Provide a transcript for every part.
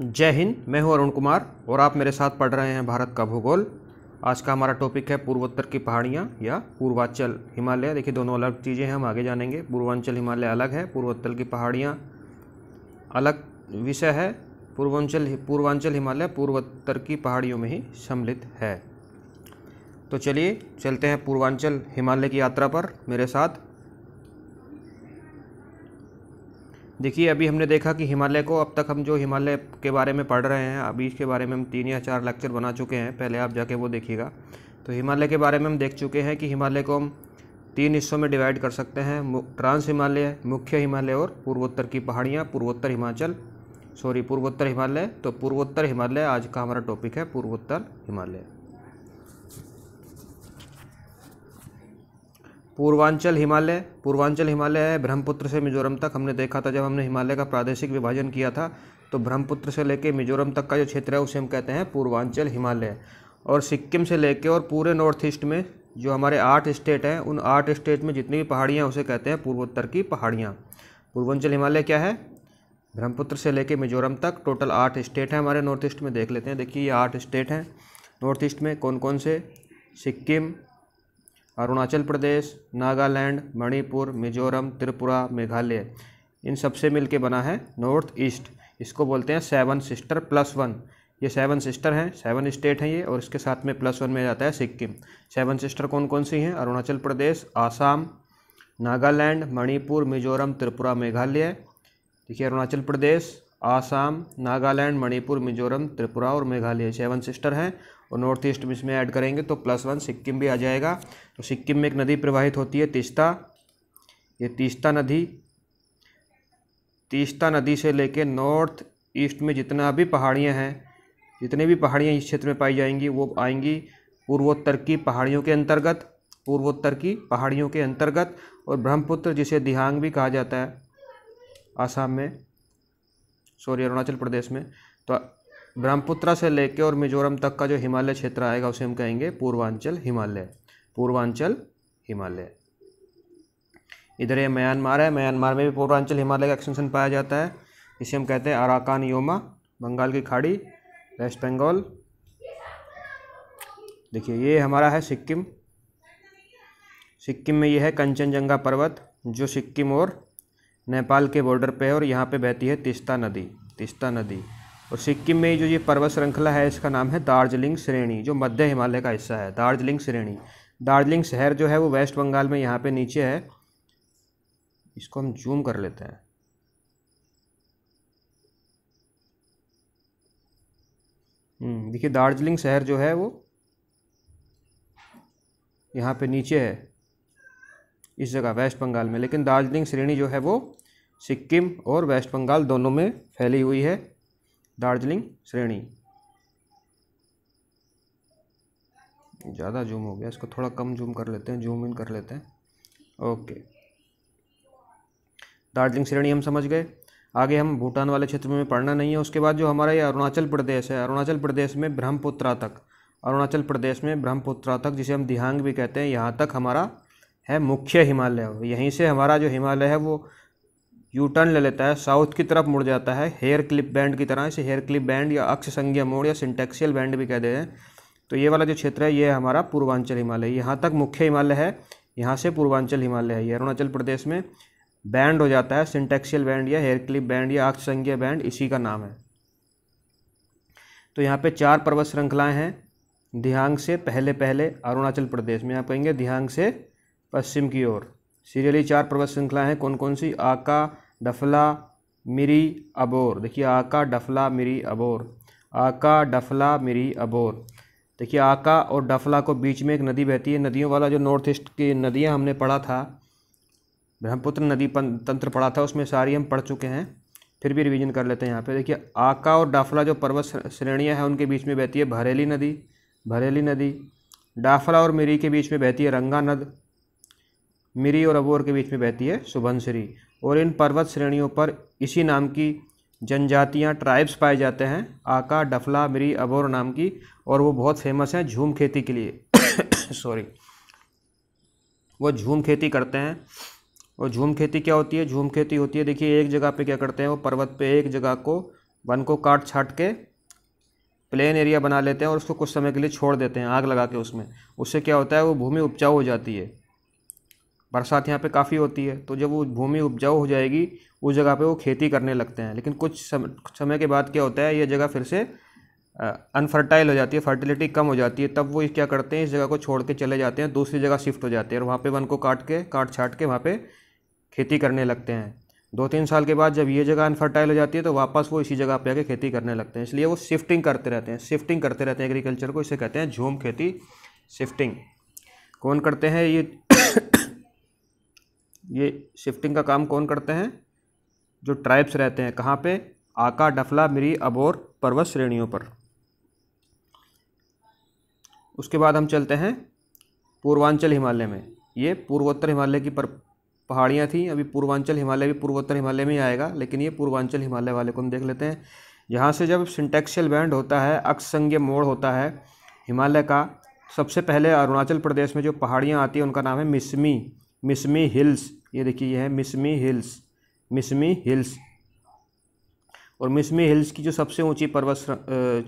जय हिंद मैं हूं अरुण कुमार और आप मेरे साथ पढ़ रहे हैं भारत का भूगोल आज का हमारा टॉपिक है पूर्वोत्तर की पहाड़ियाँ या पूर्वांचल हिमालय देखिए दोनों अलग चीज़ें हैं हम आगे जानेंगे पूर्वांचल हिमालय अलग है पूर्वोत्तर की पहाड़ियाँ अलग विषय है पूर्वांचल पूर्वांचल हिमालय पूर्वोत्तर की पहाड़ियों में ही सम्मिलित है तो चलिए चलते हैं पूर्वांचल हिमालय की यात्रा पर मेरे साथ देखिए अभी हमने देखा कि हिमालय को अब तक हम जो हिमालय के बारे में पढ़ रहे हैं अभी इसके बारे में हम तीन या चार लेक्चर बना चुके हैं पहले आप जाके वो देखिएगा तो हिमालय के बारे में हम देख चुके हैं कि हिमालय को हम तीन हिस्सों में डिवाइड कर सकते हैं ट्रांस हिमालय मुख्य हिमालय और पूर्वोत्तर की पहाड़ियाँ पूर्वोत्तर हिमाचल सॉरी पूर्वोत्तर हिमालय तो पूर्वोत्तर हिमालय आज का हमारा टॉपिक है पूर्वोत्तर हिमालय पूर्वांचल हिमालय पूर्वांचल हिमालय है ब्रह्मपुत्र से मिजोरम तक हमने देखा था जब हमने हिमालय का प्रादेशिक विभाजन किया था तो ब्रह्मपुत्र से लेकर मिजोरम तक का जो क्षेत्र है उसे हम कहते हैं पूर्वांचल हिमालय और सिक्किम से लेकर और पूरे नॉर्थ ईस्ट में जो हमारे आठ स्टेट हैं उन आठ स्टेट में जितनी भी पहाड़ियाँ उसे कहते हैं पूर्वोत्तर की पहाड़ियाँ पूर्वांचल हिमालय क्या है ब्रह्मपुत्र से लेकर मिजोरम तक टोटल आठ स्टेट हैं हमारे नॉर्थ ईस्ट में देख लेते हैं देखिए ये आठ स्टेट हैं नॉर्थ ईस्ट में कौन कौन से सिक्किम अरुणाचल प्रदेश नागालैंड मणिपुर मिजोरम त्रिपुरा मेघालय इन सबसे मिल के बना है नॉर्थ ईस्ट इसको बोलते हैं सेवन सिस्टर प्लस वन ये सेवन सिस्टर हैं सेवन स्टेट हैं ये और इसके साथ में प्लस वन में जाता है सिक्किम सेवन सिस्टर कौन कौन सी हैं अरुणाचल प्रदेश आसाम नागालैंड मणिपुर मिजोरम त्रिपुरा मेघालय देखिए अरुणाचल प्रदेश आसाम नागालैंड मणिपुर मिजोरम त्रिपुरा और मेघालय सेवन सिस्टर हैं और नॉर्थ ईस्ट में इसमें ऐड करेंगे तो प्लस वन सिक्किम भी आ जाएगा तो सिक्किम में एक नदी प्रवाहित होती है तीस्ता ये तीस्ता नदी तीस्ता नदी से लेके नॉर्थ ईस्ट में जितना भी पहाड़ियाँ हैं जितने भी पहाड़ियाँ इस क्षेत्र में पाई जाएंगी वो आएंगी पूर्वोत्तर की पहाड़ियों के अंतर्गत पूर्वोत्तर की पहाड़ियों के अंतर्गत और ब्रह्मपुत्र जिसे दिहांग भी कहा जाता है आसाम में सॉरी अरुणाचल प्रदेश में तो ब्रह्मपुत्रा से लेकर और मिजोरम तक का जो हिमालय क्षेत्र आएगा उसे हम कहेंगे पूर्वांचल हिमालय पूर्वांचल हिमालय इधर ये म्यांमार है म्यांमार में भी पूर्वांचल हिमालय का एक्सटेंशन पाया जाता है इसे हम कहते हैं अराकान योमा बंगाल की खाड़ी वेस्ट बंगाल देखिए ये हमारा है सिक्किम सिक्किम में ये है कंचनजंगा पर्वत जो सिक्किम और नेपाल के बॉर्डर पे है और यहाँ पे बहती है तिस्ता नदी तिस्ता नदी और सिक्किम में जो ये पर्वत श्रृंखला है इसका नाम है दार्जिलिंग श्रेणी जो मध्य हिमालय का हिस्सा है दार्जिलिंग श्रेणी दार्जिलिंग शहर जो है वो वेस्ट बंगाल में यहाँ पे नीचे है इसको हम जूम कर लेते हैं हम्म, देखिए दार्जिलिंग शहर जो है वो यहाँ पे नीचे है इस जगह वेस्ट बंगाल में लेकिन दार्जिलिंग श्रेणी जो है वो सिक्किम और वेस्ट बंगाल दोनों में फैली हुई है दार्जिलिंग श्रेणी ज़्यादा जूम हो गया इसको थोड़ा कम जूम कर लेते हैं जूम इन कर लेते हैं ओके दार्जिलिंग श्रेणी हम समझ गए आगे हम भूटान वाले क्षेत्र में पढ़ना नहीं है उसके बाद जो हमारा ये अरुणाचल प्रदेश है अरुणाचल प्रदेश में ब्रह्मपुत्रा तक अरुणाचल प्रदेश में ब्रह्मपुत्रा तक जिसे हम दिहांग भी कहते हैं यहाँ तक हमारा है मुख्य हिमालय यहीं से हमारा जो हिमालय है वो यू टर्न ले लेता है साउथ की तरफ मुड़ जाता है हेयर क्लिप बैंड की तरह इसे हेयर क्लिप बैंड या अक्ष संज्ञ मोड़ या सिंटेक्सियल बैंड भी कहते हैं तो ये वाला जो क्षेत्र है ये हमारा पूर्वांचल हिमालय यहाँ तक मुख्य हिमालय है यहाँ से पूर्वांचल हिमालय है ये अरुणाचल प्रदेश में बैंड हो जाता है सिंटेक्सियल बैंड या हेयर क्लिप बैंड या अक्ष संज्ञ बैंड इसी का नाम है तो यहाँ पर चार पर्वत श्रृंखलाएँ हैं दिहांग से पहले पहले अरुणाचल प्रदेश में आप कहेंगे दिहांग से पश्चिम की ओर सीरियली चार पर्वत श्रृंखलाएँ हैं कौन कौन सी आका डफला मिरी अबोर देखिए आका डफला मिरी अबोर आका डफला मिरी अबोर देखिए आका और डफला को बीच में एक नदी बहती है नदियों वाला जो नॉर्थ ईस्ट की नदियाँ हमने पढ़ा था ब्रह्मपुत्र नदी तंत्र पढ़ा था उसमें सारी हम पढ़ चुके हैं फिर भी रिवीजन कर लेते हैं यहाँ पे देखिए आका और डाफला जो पर्वत श्रेणियाँ हैं उनके बीच में बहती है भरेली नदी भरेली नदी डाफला और मिरी के बीच में बहती है रंगा नद मिरी और अबोर के बीच में बहती है सुभनश्री और इन पर्वत श्रेणियों पर इसी नाम की जनजातियाँ ट्राइब्स पाए जाते हैं आका डफला मिरी अबोर नाम की और वो बहुत फेमस हैं झूम खेती के लिए सॉरी वो झूम खेती करते हैं और झूम खेती क्या होती है झूम खेती होती है देखिए एक जगह पे क्या करते हैं वो पर्वत पे एक जगह को वन को काट छाट के प्लेन एरिया बना लेते हैं और उसको कुछ समय के लिए छोड़ देते हैं आग लगा के उसमें उससे क्या होता है वो भूमि उपजाऊ हो जाती है बरसात यहाँ पे काफ़ी होती है तो जब वो भूमि उपजाऊ हो जाएगी उस जगह पे वो खेती करने लगते हैं लेकिन कुछ समय के बाद क्या होता है ये जगह फिर से अनफर्टाइल हो जाती है फर्टिलिटी कम हो जाती है तब वो क्या करते हैं इस जगह को छोड़ के चले जाते हैं दूसरी जगह शिफ्ट हो जाते हैं और वहाँ पर वन को काट के काट छाट के वहाँ पर खेती करने लगते हैं दो तीन साल के बाद जब ये जगह अनफर्टाइल हो जाती है तो वापस वो इसी जगह पे आके खेती करने लगते हैं इसलिए वो शिफ्टिंग करते रहते हैं शिफ्टिंग करते रहते हैं एग्रीकल्चर को इसे कहते हैं झूम खेती शिफ्टिंग कौन करते हैं ये ये शिफ्टिंग का काम कौन करते हैं जो ट्राइब्स रहते हैं कहाँ पे आका डफला मिरी अबोर पर्वत श्रेणियों पर उसके बाद हम चलते हैं पूर्वांचल हिमालय में ये पूर्वोत्तर हिमालय की पर पहाड़ियाँ थी अभी पूर्वांचल हिमालय भी पूर्वोत्तर हिमालय में ही आएगा लेकिन ये पूर्वांचल हिमालय वाले को हम देख लेते हैं यहाँ से जब सिंटेक्शियल बैंड होता है अक्षसंज्ञ मोड़ होता है हिमालय का सबसे पहले अरुणाचल प्रदेश में जो पहाड़ियाँ आती हैं उनका नाम है मिसमी मिसमी हिल्स ये देखिए ये है मिसमी हिल्स मिसमी हिल्स और मिसमी हिल्स की जो सबसे ऊंची पर्वत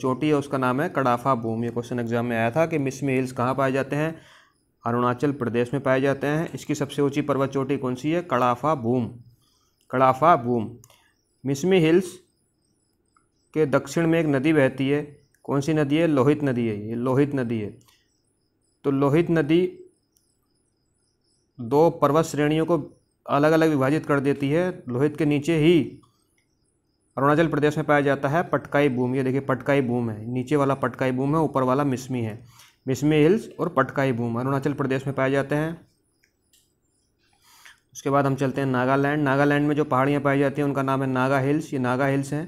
चोटी है उसका नाम है कड़ाफा भूम ये क्वेश्चन एग्जाम में आया था कि मिसमी हिल्स कहाँ पाए जाते हैं अरुणाचल प्रदेश में पाए जाते हैं इसकी सबसे ऊंची पर्वत चोटी कौन सी है कड़ाफा भूम कड़ाफा भूम मिसमी हिल्स के दक्षिण में एक नदी बहती है कौन सी नदी है लोहित नदी है ये लोहित नदी है तो लोहित नदी दो पर्वत श्रेणियों को अलग अलग विभाजित कर देती है लोहित के नीचे ही अरुणाचल प्रदेश में पाया जाता है पटकाई भूम ये देखिए पटकाई भूम है नीचे वाला पटकाई भूम है ऊपर वाला मिसमी है मिसमी हिल्स और पटकाई भूम अरुणाचल प्रदेश में पाए जाते हैं उसके बाद हम चलते हैं नागालैंड नागालैंड में जो पहाड़ियाँ पाई जाती हैं उनका नाम है नागा हिल्स ये नागा हिल्स हैं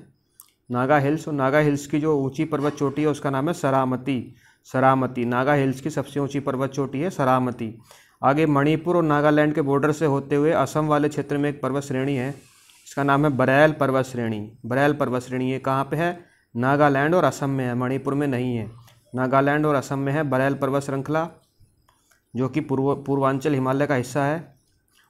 नागा हिल्स और नागा हिल्स की जो ऊंची पर्वत चोटी है उसका नाम है सरामती सरामती नागा हिल्स की सबसे ऊंची पर्वत चोटी है सरामती आगे मणिपुर और नागालैंड के बॉर्डर से होते हुए असम वाले क्षेत्र में एक पर्वत श्रेणी है इसका नाम है बरैल पर्वत श्रेणी बरैल पर्वत श्रेणी ये कहाँ पे है नागालैंड और असम में है मणिपुर में नहीं है नागालैंड और असम में है बरैल पर्वत श्रृंखला जो कि पूर्व पूर्वांचल हिमालय का हिस्सा है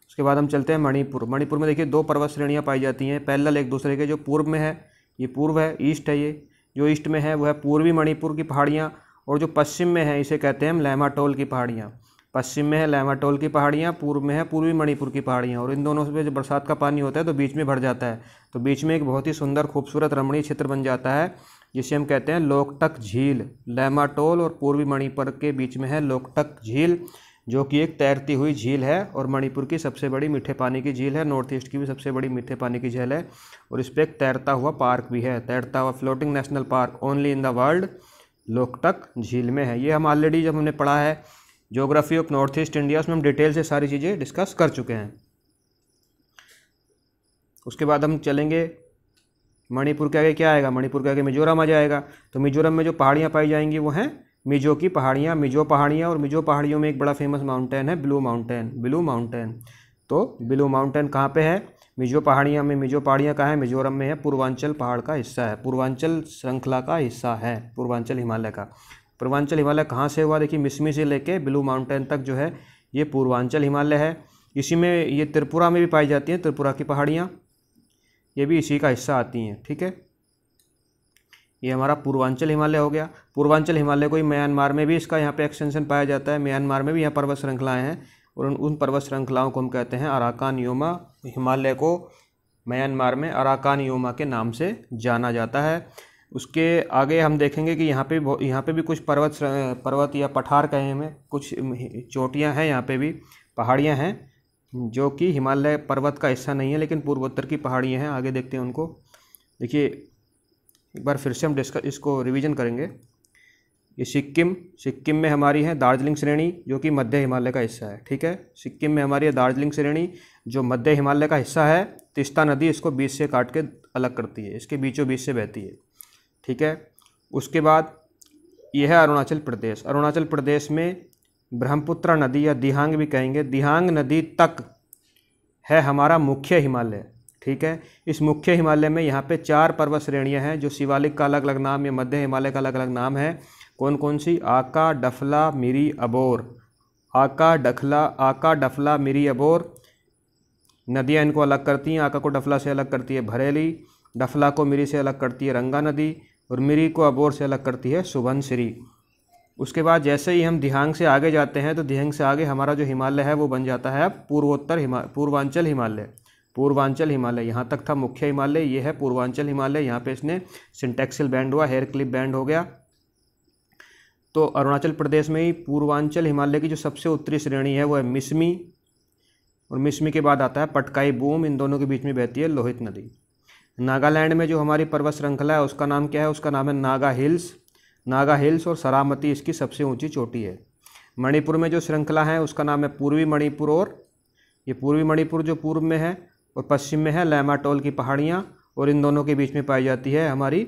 उसके बाद हम चलते हैं मणिपुर मणिपुर में देखिए दो पर्वत श्रेणियाँ पाई जाती हैं पैरल एक दूसरे के जो पूर्व में है ये पूर्व है ईस्ट है ये जो ईस्ट में है वह पूर्वी मणिपुर की पहाड़ियाँ और जो पश्चिम में है इसे कहते हैं लैमाटोल की पहाड़ियाँ पश्चिम में है लैमाटोल की पहाड़ियाँ पूर्व में है पूर्वी मणिपुर की पहाड़ियाँ और इन दोनों से जो बरसात का पानी होता है तो बीच में भर जाता है तो बीच में एक बहुत ही सुंदर खूबसूरत रमणीय क्षेत्र बन जाता है जिसे हम कहते हैं लोकटक झील लैमाटोल और पूर्वी मणिपुर के बीच में है लोकटक झील जो कि एक तैरती हुई झील है और मणिपुर की सबसे बड़ी मीठे पानी की झील है नॉर्थ ईस्ट की भी सबसे बड़ी मीठे पानी की झील है और इस पर एक तैरता हुआ पार्क भी है तैरता हुआ floating national park only in the world Loktak झील में है ये हम ऑलरेडी जब हमने पढ़ा है geography of north east India उसमें हम डिटेल से सारी चीज़ें डिस्कस कर चुके हैं उसके बाद हम चलेंगे मणिपुर के आगे क्या आएगा मणिपुर के आगे मिजोरम आ जाएगा तो मिजोरम में जो पहाड़ियाँ पाई जाएंगी वो हैं मिजो की पहाड़ियाँ मिजो पहाड़ियाँ और मिजो पहाड़ियों में एक बड़ा फेमस माउंटेन है ब्लू माउंटेन ब्लू माउंटेन तो ब्लू माउंटेन कहाँ पे है मिजो पहाड़ियाँ में मिजो पहाड़ियाँ कहाँ है मिजोरम में है पूर्वांचल पहाड़ का हिस्सा है पूर्वांचल श्रृंखला का हिस्सा है पूर्वांचल हिमालय का पूर्वांचल हिमालय कहाँ से हुआ देखिए मिसमी से लेके ब्लू माउंटेन तक जो है ये पूर्वांचल हिमालय है इसी में ये त्रिपुरा में भी पाई जाती हैं त्रिपुरा की पहाड़ियाँ ये भी इसी का हिस्सा आती हैं ठीक है ये हमारा पूर्वांचल हिमालय हो गया पूर्वांचल हिमालय को ही म्यांमार में भी इसका यहाँ पे एक्सटेंशन पाया जाता है म्यांमार में भी यहाँ पर्वत श्रृंखलाएँ हैं और उन उन पर्वत श्रृंखलाओं को हम कहते हैं अराकान योमा हिमालय को म्यांमार में अराकान योमा के नाम से जाना जाता है उसके आगे हम देखेंगे कि यहाँ पे यहाँ पे भी कुछ पर्वत पर्वत या पठार कहे हमें कुछ चोटियाँ हैं यहाँ पे भी पहाड़ियाँ हैं जो कि हिमालय पर्वत का हिस्सा नहीं है लेकिन पूर्वोत्तर की पहाड़ियाँ हैं आगे देखते हैं उनको देखिए एक बार फिर से हम डिस्क इसको रिविज़न करेंगे ये सिक्किम सिक्किम में हमारी है दार्जिलिंग श्रेणी जो कि मध्य हिमालय का हिस्सा है ठीक है सिक्किम में हमारी है दार्जिलिंग श्रेणी जो मध्य हिमालय का हिस्सा है तिस्ता नदी इसको बीच से काट के अलग करती है इसके बीचों बीच से बहती है ठीक है उसके बाद यह है अरुणाचल प्रदेश अरुणाचल प्रदेश में ब्रह्मपुत्रा नदी या दिहांग भी कहेंगे दिहांग नदी तक है हमारा मुख्य हिमालय ठीक है इस मुख्य हिमालय में यहाँ पे चार पर्वत श्रेणियाँ हैं जो शिवालिक का अलग अलग नाम या मध्य हिमालय का अलग अलग नाम है कौन कौन सी आका डफला मिरी अबोर आका डखला आका डफला मिरी अबोर नदियाँ इनको अलग करती हैं आका को डफला से अलग करती है भरेली डफला को मिरी से अलग करती है रंगा नदी और मिरी को अबोर से अलग करती है सुबनश्री उसके बाद जैसे ही हम दिहांग से आगे जाते हैं तो दिहांग से आगे हमारा जो हिमालय है वो बन जाता है अब पूर्वोत्तर हिमा पूर्वांचल हिमालय पूर्वांचल हिमालय यहाँ तक था मुख्य हिमालय ये है पूर्वांचल हिमालय यहाँ पे इसने सिंटेक्सिल बैंड हुआ हेयर क्लिप बैंड हो गया तो अरुणाचल प्रदेश में ही पूर्वांचल हिमालय की जो सबसे उत्तरी श्रेणी है वो है मिसमी और मिसमी के बाद आता है पटकाई बूम इन दोनों के बीच में बहती है लोहित नदी नागालैंड में जो हमारी पर्वत श्रृंखला है उसका नाम क्या है उसका नाम है नागा हिल्स नागा हिल्स और सरामती इसकी सबसे ऊंची चोटी है मणिपुर में जो श्रृंखला है उसका नाम है पूर्वी मणिपुर और ये पूर्वी मणिपुर जो पूर्व में है और पश्चिम में है लैमाटोल की पहाड़ियाँ और इन दोनों के बीच में पाई जाती है हमारी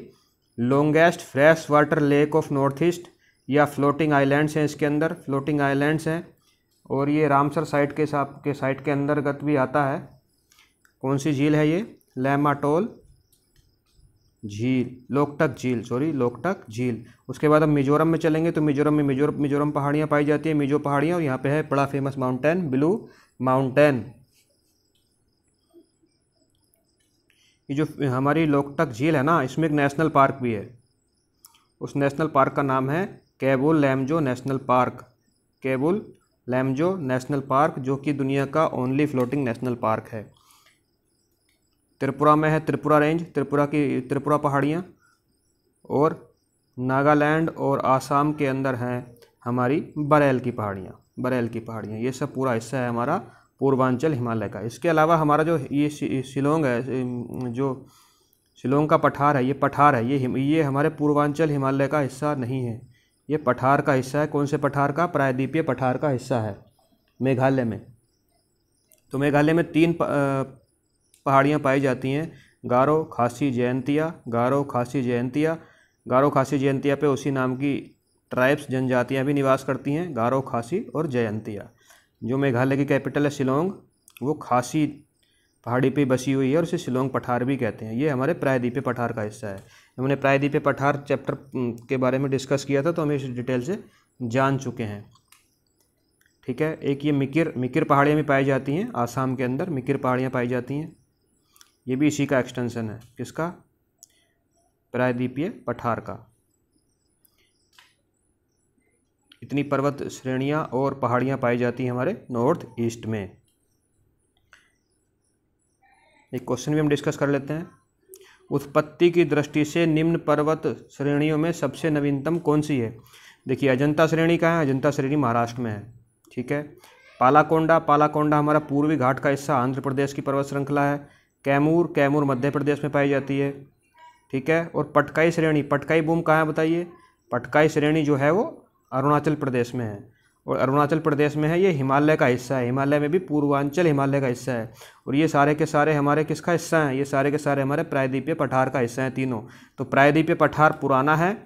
longest fresh water lake of north east या फ्लोटिंग आइलैंड्स हैं इसके अंदर फ्लोटिंग आइलैंड्स हैं और ये रामसर साइट के साथ के साइट के अंतर्गत भी आता है कौन सी झील है ये लैमाटोल झील लोकटक झील सॉरी लोकटक झील उसके बाद हम मिजोरम में चलेंगे तो मिजोरम में मिजोरम मिजोरम पहाड़ियाँ पाई जाती है मिजो पहाड़ियाँ और यहाँ पे है बड़ा फेमस माउंटेन ब्लू माउंटेन ये जो हमारी लोकटक झील है ना इसमें एक नेशनल पार्क भी है उस नेशनल पार्क का नाम है Keibul Lamjao national park Keibul Lamjao national park जो कि दुनिया का ओनली फ्लोटिंग नेशनल पार्क है त्रिपुरा में है त्रिपुरा रेंज त्रिपुरा की त्रिपुरा पहाड़ियाँ और नागालैंड और आसाम के अंदर हैं हमारी बरेल की पहाड़ियाँ बरेल की पहाड़ियाँ ये सब पूरा हिस्सा है हमारा पूर्वांचल हिमालय का इसके अलावा हमारा जो ये शिलोंग है जो शिलोंग का पठार है ये पठार है ये ये हमारे पूर्वांचल हिमालय का हिस्सा नहीं है ये पठार का हिस्सा है कौन से पठार का प्रायद्वीपीय पठार का हिस्सा है मेघालय में तो मेघालय में तीन पहाड़ियाँ पाई जाती हैं गारो खासी जयंतिया गारो खासी जयंतिया गारो खासी जयंतिया पे उसी नाम की ट्राइब्स जनजातियाँ भी निवास करती हैं गारो खासी और जयंतिया जो मेघालय की कैपिटल है शिलोंग वो खासी पहाड़ी पे बसी हुई है और उसे शिलोंग पठार भी कहते हैं ये हमारे प्रायद्वीप पठार का हिस्सा है हमने प्रायद्वीप पठार चैप्टर के बारे में डिस्कस किया था तो हम इस डिटेल से जान चुके हैं ठीक है एक ये मिकिर मिकिर पहाड़ियाँ भी पाई जाती हैं आसाम के अंदर मिकिर पहाड़ियाँ पाई जाती हैं ये भी इसी का एक्सटेंशन है किसका प्रायद्वीपीय पठार का इतनी पर्वत श्रेणियां और पहाड़ियां पाई जाती हैं हमारे नॉर्थ ईस्ट में एक क्वेश्चन भी हम डिस्कस कर लेते हैं उत्पत्ति की दृष्टि से निम्न पर्वत श्रेणियों में सबसे नवीनतम कौन सी है देखिए अजंता श्रेणी कहाँ है अजंता श्रेणी महाराष्ट्र में है ठीक है पालाकोंडा पालाकोंडा हमारा पूर्वी घाट का हिस्सा आंध्र प्रदेश की पर्वत श्रृंखला है कैमूर कैमूर मध्य प्रदेश में पाई जाती है ठीक है और पटकाई श्रेणी पटकाई बूम कहाँ है बताइए पटकाई श्रेणी जो है वो अरुणाचल प्रदेश में है और अरुणाचल प्रदेश में है ये हिमालय का हिस्सा है हिमालय में भी पूर्वांचल हिमालय का हिस्सा है और ये सारे के सारे हमारे किसका हिस्सा हैं ये सारे के सारे हमारे प्रायद्वीपीय पठार का हिस्सा हैं तीनों तो प्रायद्वीपीय पठार पुराना है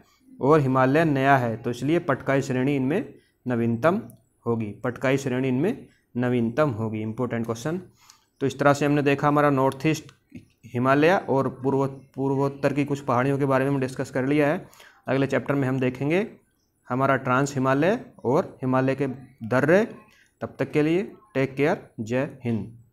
और हिमालय नया है तो इसलिए पटकाई श्रेणी इनमें नवीनतम होगी पटकाई श्रेणी इनमें नवीनतम होगी इंपॉर्टेंट क्वेश्चन तो इस तरह से हमने देखा हमारा नॉर्थ ईस्ट हिमालय और पूर्व पूर्वोत्तर की कुछ पहाड़ियों के बारे में डिस्कस कर लिया है अगले चैप्टर में हम देखेंगे हमारा ट्रांस हिमालय और हिमालय के दर्रे तब तक के लिए टेक केयर जय हिंद